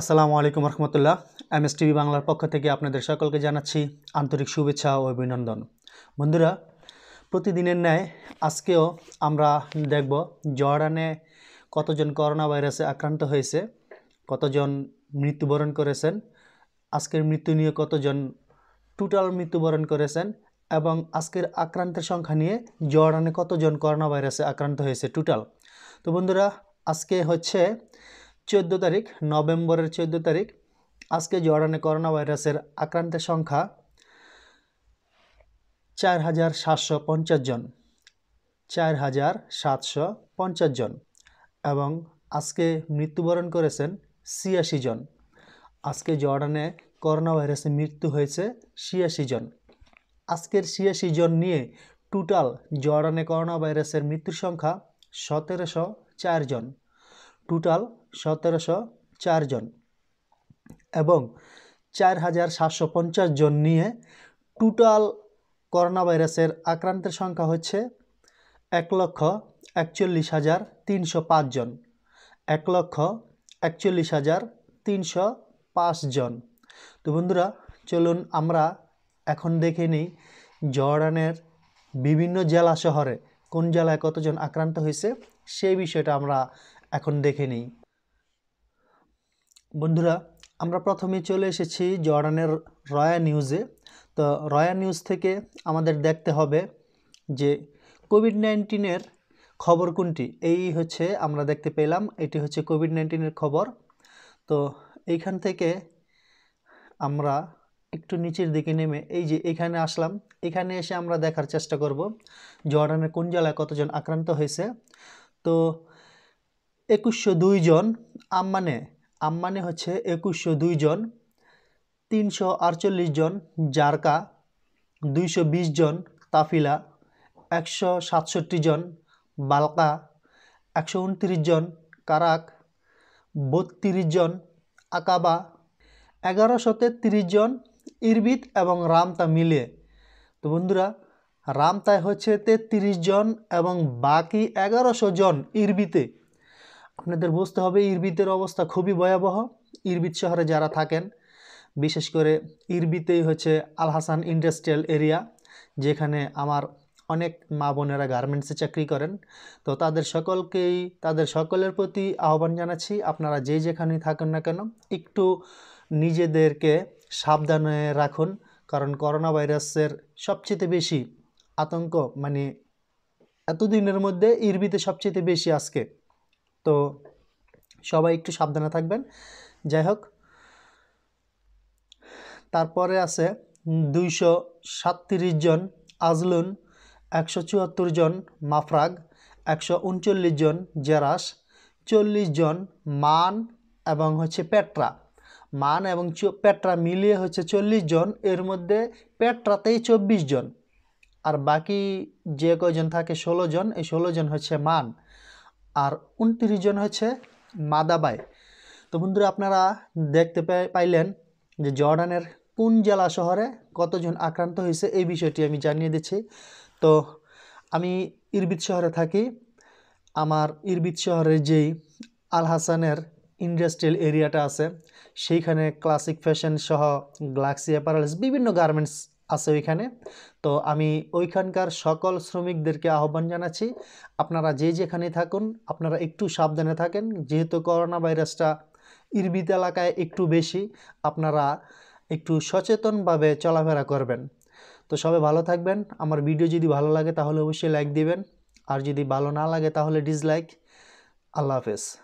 আসসালামু আলাইকুম রহমতুল্লাহ M S TV বাংলার পক্ষ থেকে আপনাদের সকলকে জানাচ্ছি আন্তরিক শুভেচ্ছা ও অভিনন্দন বন্ধুরা প্রতিদিনের ন্যায় আজকেও আমরা দেখব জর্ডানে কতজন করোনা ভাইরাসে আক্রান্ত হয়েছে কতজন মৃত্যুবরণ করেছেন আজকের মৃত্যু নিয়ে কতজন টোটাল মৃত্যুবরণ করেছেন এবং আজকের আক্রান্তের সংখ্যা নিয়ে জর্ডানে কতজন করোনা ভাইরাসে আক্রান্ত হয়েছে টোটাল তো বন্ধুরা আজকে হচ্ছে চোদ্দ তারিখ নভেম্বরের চোদ্দ তারিখ আজকে জর্ডানে করোনা ভাইরাসের আক্রান্তের সংখ্যা চার হাজার সাতশো পঞ্চাশ জন চার হাজার সাতশো পঞ্চাশ জন এবং আজকে মৃত্যুবরণ করেছেন ছিয়াশি জন আজকে জর্ডানে করোনা ভাইরাসে মৃত্যু হয়েছে ছিয়াশি জন আজকের ছিয়াশি জন নিয়ে টোটাল জর্ডানে করোনা ভাইরাসের মৃত্যুর সংখ্যা সতেরোশো চারজন টোটাল সতেরোশো চারজন এবং চার হাজার সাতশো পঞ্চাশ জন নিয়ে টোটাল করোনা ভাইরাসের আক্রান্তের সংখ্যা হচ্ছে এক লক্ষ একচল্লিশ হাজার তিনশো পাঁচজন এক লক্ষ একচল্লিশ হাজার তিনশো পাঁচজন তো বন্ধুরা চলুন আমরা এখন দেখে নিই জর্ডানের বিভিন্ন জেলা শহরে কোন জেলায় কতজন আক্রান্ত হয়েছে সেই বিষয়টা আমরা এখন দেখে নিই বন্ধুরা আমরা প্রথমে চলে এসেছি জর্ডানের রয়া নিউজে তো রয়া নিউজ থেকে আমাদের দেখতে হবে যে কোভিড নাইন্টিনের খবর কোনটি এই হচ্ছে আমরা দেখতে পেলাম এটি হচ্ছে কোভিড নাইন্টিনের খবর তো এইখান থেকে আমরা একটু নিচের দিকে নেমে এই যে এখানে আসলাম এখানে এসে আমরা দেখার চেষ্টা করব জর্ডানের কোন জেলায় কতজন আক্রান্ত হয়েছে তো একুশশো দুইজন আম্মানে আম্মানে হচ্ছে একুশশো দুইজন তিনশো আটচল্লিশ জন জারকা দুইশো বিশ জন তাফিলা একশো সাতষট্টি জন বালকা একশো উনত্রিশ জন কারাক বত্রিশ জন আকাবা এগারোশো তিরিশ জন ইরবিত এবং রামতা মিলে তো বন্ধুরা রামতায় হচ্ছে তেত্রিশ জন এবং বাকি এগারোশো জন ইরবিতে আপনাদের বুঝতে হবে ইরবিতের অবস্থা খুবই ভয়াবহ ইরবিত শহরে যারা থাকেন বিশেষ করে ইরবিতেই হচ্ছে আল হাসান ইন্ডাস্ট্রিয়াল এরিয়া যেখানে আমার অনেক মা বোনেরা গার্মেন্টসে চাকরি করেন তো তাদের সকলকেই তাদের সকলের প্রতি আহ্বান জানাচ্ছি আপনারা যে যেখানেই থাকেন না কেন একটু নিজেদেরকে সাবধানে রাখুন কারণ করোনা ভাইরাসের সবচেয়ে বেশি আতঙ্ক মানে এতদিনের মধ্যে ইরবিতে সবচেয়ে বেশি আজকে তো সবাই একটু সাবধানে থাকবেন যাই হোক তারপরে আছে দুইশো সাতত্রিশ জন আজলুন একশো চুয়াত্তর জন মাফরাগ একশো উনচল্লিশ জন জেরাস চল্লিশ জন মান এবং হচ্ছে পেট্রা মান এবং পেট্রা মিলিয়ে হচ্ছে চল্লিশ জন এর মধ্যে পেট্রাতেই চব্বিশ জন আর বাকি যে কজন থাকে ষোলো জন এই ষোলো জন হচ্ছে মান আর উনত্রিশ জন হচ্ছে মাদাবাই তো বন্ধুরা আপনারা দেখতে পাইলেন যে জর্ডানের কোন জেলা শহরে কতজন আক্রান্ত হয়েছে এই বিষয়টি আমি জানিয়ে দিচ্ছি তো আমি ইরবিদ শহরে থাকি আমার ইরবিদ শহরের যেই আল হাসানের ইন্ডাস্ট্রিয়াল এরিয়াটা আছে সেইখানে ক্লাসিক ফ্যাশন সহ গ্লাক্সি অ্যাপারালস বিভিন্ন গার্মেন্টস আছে ওইখানে তো আমি ওইখানকার সকল শ্রমিকদেরকে আহ্বান জানাচ্ছি আপনারা যে যেখানে থাকুন আপনারা একটু সাবধানে থাকেন যেহেতু করোনা ভাইরাসটা ইরবিদ এলাকায় একটু বেশি আপনারা একটু সচেতনভাবে চলাফেরা করবেন তো সবাই ভালো থাকবেন আমার ভিডিও যদি ভালো লাগে তাহলে অবশ্যই লাইক দিবেন আর যদি ভালো না লাগে তাহলে ডিসলাইক আল্লাহ হাফেজ